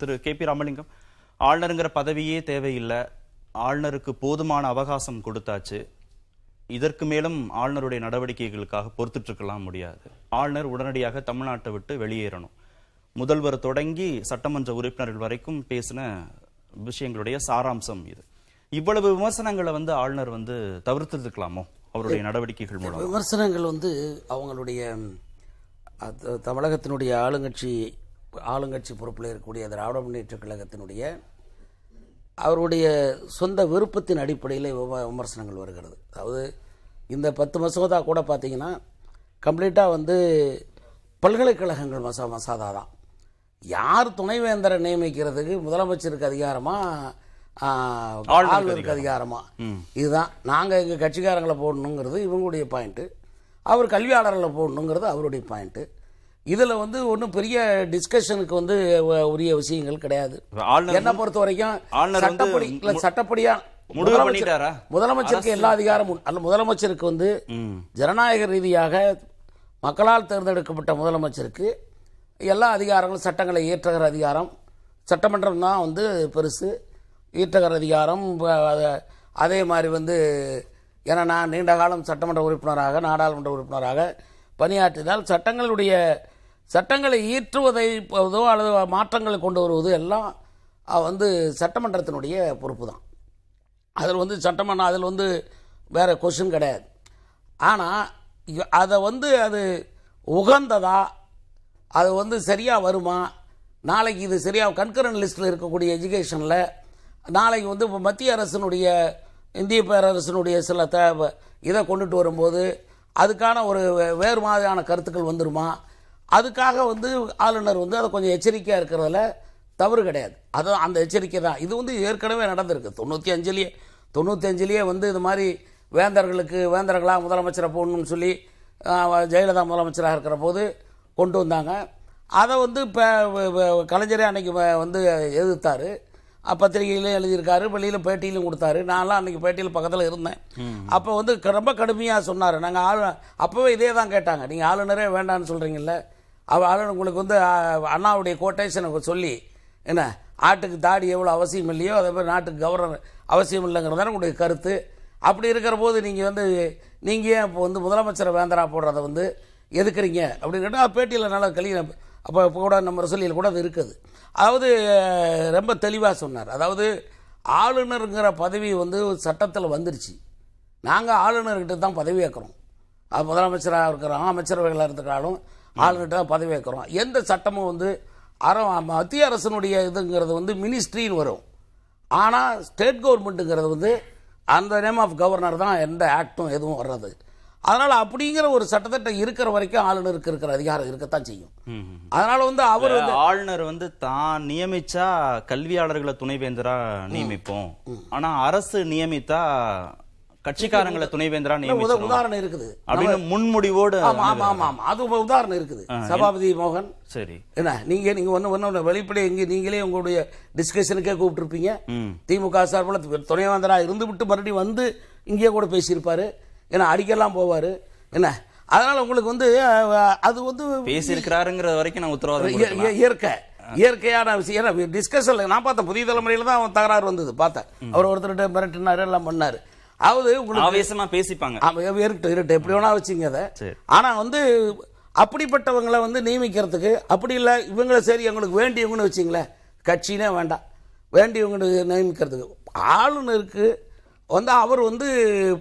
திரு K P Ramalingam ஆளுநருங்கிற பதவியே தேவையில்லை ஆளுநருக்கு போதுமான அவகாசம் கொடுத்தாச்சு இதற்கு மேலும் ஆளுநருடைய நடவடிக்கைகளுக்காக பொறுத்துட்ருக்கலாம் முடியாது ஆளுநர் உடனடியாக தமிழ்நாட்டை விட்டு வெளியேறணும் முதல்வர் தொடங்கி சட்டமன்ற உறுப்பினர்கள் வரைக்கும் பேசின விஷயங்களுடைய சாராம்சம் இது இவ்வளவு விமர்சனங்களை வந்து ஆளுநர் வந்து தவிர்த்துருக்கலாமோ அவருடைய நடவடிக்கைகள் மூலம் விமர்சனங்கள் வந்து அவங்களுடைய தமிழகத்தினுடைய ஆளுங்கட்சி ஆளுங்கட்சி பொறுப்பில் இருக்கக்கூடிய திராவிட முன்னேற்ற கழகத்தினுடைய அவருடைய சொந்த விருப்பத்தின் அடிப்படையில் விமர்சனங்கள் வருகிறது அதாவது இந்த பத்து மசோதா கூட பார்த்திங்கன்னா கம்ப்ளீட்டாக வந்து பல்கலைக்கழகங்கள் மசா மசோதா தான் யார் துணைவேந்தரை நியமிக்கிறதுக்கு முதலமைச்சருக்கு அதிகாரமாக ஆளுநருக்கு அதிகாரமா இதுதான் நாங்கள் எங்கள் கட்சிக்காரங்களை போடணுங்கிறது இவங்களுடைய பாயிண்ட்டு அவர் கல்வியாளர்களை போடணுங்கிறது அவருடைய பாயிண்ட்டு இதில் வந்து ஒன்றும் பெரிய டிஸ்கஷனுக்கு வந்து உரிய விஷயங்கள் கிடையாது என்ன பொறுத்த வரைக்கும் சட்டப்படி இல்லை சட்டப்படியாக முதலமைச்சருக்கு எல்லா அதிகாரமும் அல்ல முதலமைச்சருக்கு வந்து ஜனநாயக ரீதியாக மக்களால் தேர்ந்தெடுக்கப்பட்ட முதலமைச்சருக்கு எல்லா அதிகாரங்களும் சட்டங்களை இயற்றுகிற அதிகாரம் சட்டமன்றம் தான் வந்து பெருசு இயற்றுகிற அதிகாரம் அதே மாதிரி வந்து ஏன்னா நான் நீண்ட காலம் சட்டமன்ற உறுப்பினராக நாடாளுமன்ற உறுப்பினராக பணியாற்றினால் சட்டங்களுடைய சட்டங்களை இயற்றுவதை அல்லது மாற்றங்களை கொண்டு வருவது எல்லாம் வந்து சட்டமன்றத்தினுடைய பொறுப்பு தான் அதில் வந்து சட்டமன்றம் அதில் வந்து வேறு கொஷின் கிடையாது ஆனால் அதை வந்து அது உகந்ததா அது வந்து சரியாக வருமா நாளைக்கு இது சரியாக கன்கரன் லிஸ்ட்டில் இருக்கக்கூடிய எஜுகேஷனில் நாளைக்கு வந்து இப்போ மத்திய அரசினுடைய இந்திய பேரரசினுடைய சில தேவை இதை கொண்டுட்டு வரும்போது அதுக்கான ஒரு வேறு மாதிரியான கருத்துக்கள் வந்துருமா அதுக்காக வந்து ஆளுநர் வந்து அதை கொஞ்சம் எச்சரிக்கையாக இருக்கிறதுல தவறு கிடையாது அது அந்த எச்சரிக்கை தான் இது வந்து ஏற்கனவே நடந்திருக்கு தொண்ணூற்றி அஞ்சுலேயே தொண்ணூற்றி அஞ்சுலேயே வந்து இது மாதிரி வேந்தர்களுக்கு வேந்தர்களாக முதலமைச்சரை போடணும்னு சொல்லி ஜெயலலிதா முதலமைச்சராக இருக்கிற போது கொண்டு வந்தாங்க அதை வந்து இப்போ கலைஞரே அன்றைக்கி வந்து எதிர்த்தார் பத்திரிகையிலையும் எழுதியிருக்காரு வெளியில் பேட்டியிலும் கொடுத்தாரு நான்லாம் அன்றைக்கி பேட்டியில் பக்கத்தில் இருந்தேன் அப்போ வந்து ரொம்ப கடுமையாக சொன்னார் நாங்கள் ஆளு அப்போவே இதே தான் கேட்டாங்க நீங்கள் ஆளுநரே வேண்டான்னு சொல்கிறீங்கல்ல அவள் உங்களுக்கு வந்து அண்ணாவுடைய கோட்டேஷனை சொல்லி என்ன ஆட்டுக்கு தாடி எவ்வளோ அவசியம் இல்லையோ அதே மாதிரி நாட்டுக்கு கவர்னர் அவசியம் இல்லைங்கிறதான உங்களுடைய கருத்து அப்படி இருக்கிற போது நீங்கள் வந்து நீங்கள் ஏன் இப்போ வந்து முதலமைச்சர் வேந்தரா போடுறத வந்து எதுக்குறீங்க அப்படின்னு கேட்டால் பேட்டியில் நல்லா கலி அப்போ இப்போ கூட நம்ம சொல்லியில் கூட அது இருக்குது அதாவது ரொம்ப தெளிவாக சொன்னார் அதாவது ஆளுநருங்கிற பதவி வந்து சட்டத்தில் வந்துருச்சு நாங்கள் ஆளுநர்கிட்ட தான் பதவி அது முதலமைச்சராக இருக்கிறோம் அமைச்சரவைகளாக இருந்துக்கிறாலும் ஆளுநர்கிட்ட தான் பதவி வைக்கிறோம் எந்த சட்டமும் வந்து அற மத்திய அரசனுடைய இதுங்கிறது வந்து மினிஸ்ட்ரின்னு வரும் ஆனால் ஸ்டேட் கவர்மெண்ட்டுங்கிறது வந்து அந்த நேம் ஆஃப் கவர்னர் தான் எந்த ஆக்டும் எதுவும் வர்றது அதனால் அப்படிங்கிற ஒரு சட்டத்திட்டம் இருக்கிற வரைக்கும் ஆளுநருக்கு இருக்கிற அதிகாரம் இருக்கத்தான் செய்யும் அதனால வந்து அவர் வந்து ஆளுநர் வந்து தான் நியமிச்சா கல்வியாளர்களை துணைவேந்தரா நியமிப்போம் ஆனால் அரசு நியமித்தா கட்சிக்காரங்களை துணைவேந்தரா நியமிச்சோம் உதாரணம் இருக்குது அப்படின்னு முன்முடிவோடு ஆமா ஆமா ஆமா ஆமா அது உதாரணம் இருக்குது சபாபதி மோகன் சரி என்ன நீங்க நீங்க ஒண்ணு ஒண்ணு வெளிப்படையே இங்க நீங்களே உங்களுடைய டிஸ்கஷனுக்கே கூப்பிட்டுருப்பீங்க திமுக சார்பில் துணைவேந்தரா இருந்து விட்டு மறுபடியும் வந்து இங்கேயே கூட பேசியிருப்பாரு ஏன்னா அடிக்கெல்லாம் போவாரு என்ன அதனால உங்களுக்கு வந்து அது வந்து பேசியிருக்கிறாருங்கிற வரைக்கும் நான் உத்தரவாதம் இயற்கை இயற்கையான விஷயம் ஏன்னா டிஸ்கஷன்ல நான் பார்த்தேன் புதிய தலைமுறையில் தான் அவன் தகராறு வந்தது பார்த்தேன் அவர் ஒருத்தர்கிட்ட மிரட்டினாரு எல்லாம் பண்ணாரு அதாவது உங்களுக்கு ஆவேசமா பேசிப்பாங்க ஆமா இருட்டு இருக்கட்டும் எப்படி வேணா வச்சுங்க அதை ஆனா வந்து அப்படிப்பட்டவங்களை வந்து நியமிக்கிறதுக்கு அப்படி இல்லை இவங்கள சரி எங்களுக்கு வேண்டியவங்கன்னு வச்சிங்களேன் கட்சினே வேண்டாம் வேண்டியவங்க நியமிக்கிறதுக்கு ஆளுநருக்கு வந்து அவர் வந்து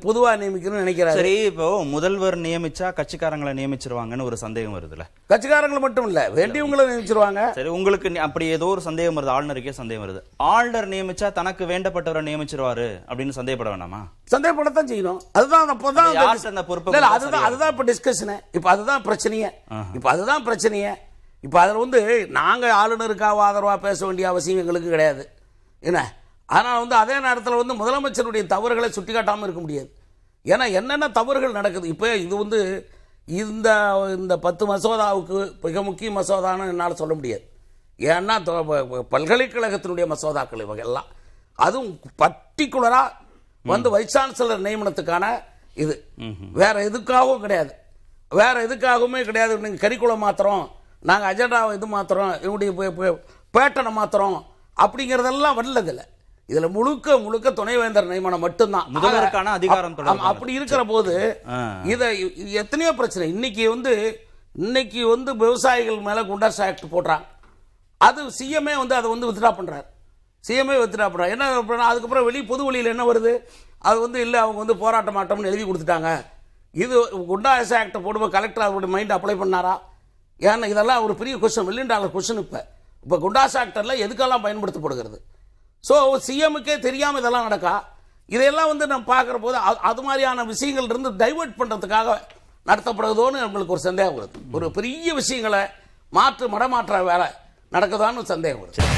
பொதுவாக நியமிக்கணும்னு நினைக்கிறாரு சரி இப்போ முதல்வர் நியமிச்சா கட்சிக்காரங்களை நியமிச்சிருவாங்கன்னு ஒரு சந்தேகம் வருதுல்ல கட்சிக்காரங்களை மட்டும் இல்ல வேண்டியவங்களை நியமிச்சிருவாங்க சரி உங்களுக்கு அப்படி ஏதோ ஒரு சந்தேகம் வருது ஆளுநருக்கே சந்தேகம் வருது ஆளுநர் நியமிச்சா தனக்கு வேண்டப்பட்டவரை நியமிச்சிருவாரு அப்படின்னு சந்தேகப்பட வேணாமா சந்தேகப்படத்தான் செய்யணும் அதுதான் அப்போதான் அந்த பொறுப்பு அதுதான் அதுதான் இப்போ டிஸ்கஷனு இப்போ அதுதான் பிரச்சனையே இப்போ அதுதான் பிரச்சனையே இப்போ அதில் வந்து நாங்கள் ஆளுநருக்காக ஆதரவாக பேச வேண்டிய அவசியம் எங்களுக்கு கிடையாது என்ன ஆனால் வந்து அதே நேரத்தில் வந்து முதலமைச்சருடைய தவறுகளை சுட்டிக்காட்டாமல் இருக்க முடியாது ஏன்னா என்னென்ன தவறுகள் நடக்குது இப்போ இது வந்து இந்த இந்த பத்து மசோதாவுக்கு மிக முக்கிய மசோதான்னு என்னால் சொல்ல முடியாது ஏன்னா பல்கலைக்கழகத்தினுடைய மசோதாக்கள் எல்லாம் அதுவும் பர்டிகுலராக வந்து வைஸ் சான்சலர் நியமனத்துக்கான இது வேற எதுக்காகவும் கிடையாது வேற எதுக்காகவுமே கிடையாது நீங்கள் கரிக்குலம் மாத்திரம் நாங்கள் அஜெண்டாவை இது மாத்திரம் இவங்களுடைய பேட்டனை மாத்திரம் அப்படிங்கிறதெல்லாம் வரலதில்லை இதுல முழுக்க முழுக்க துணைவேந்தர் நியமனம் மட்டும்தான் முதல்வருக்கான அதிகாரம் அப்படி இருக்கிற போது இதை எத்தனையோ பிரச்சனை இன்னைக்கு வந்து இன்னைக்கு வந்து விவசாயிகள் மேல குண்டாஸ் ஆக்ட் போடுறாங்க அது சிஎம்ஏ வந்து அதை வந்து வித்ட்ரா பண்றாரு சிஎம்ஏ வித்ட்ரா பண்றாரு என்ன அதுக்கப்புறம் வெளி பொது வழியில் என்ன வருது அது வந்து இல்லை அவங்க வந்து போராட்ட மாட்டோம்னு எழுதி கொடுத்துட்டாங்க இது குண்டாஸ் ஆக்ட் போடுவோம் கலெக்டர் அவருடைய மைண்ட் அப்ளை பண்ணாரா ஏன்னா இதெல்லாம் ஒரு பெரிய கொஸ்டின் மில்லியன் டாலர் கொஸ்டின் இப்போ இப்போ குண்டாஸ் ஆக்டர்லாம் எதுக்கெல்லாம் பயன்படுத்தப்படுகிறது ஸோ சிஎம்முக்கே தெரியாமல் இதெல்லாம் நடக்கா இதையெல்லாம் வந்து நம்ம பார்க்குற போது அது மாதிரியான விஷயங்கள் இருந்து டைவெர்ட் பண்ணுறதுக்காக நடத்தப்படுதோன்னு நம்மளுக்கு ஒரு சந்தேகம் வருது ஒரு பெரிய விஷயங்களை மாற்று மடமாற்ற வேலை நடக்குதான்னு சந்தேகம் வருது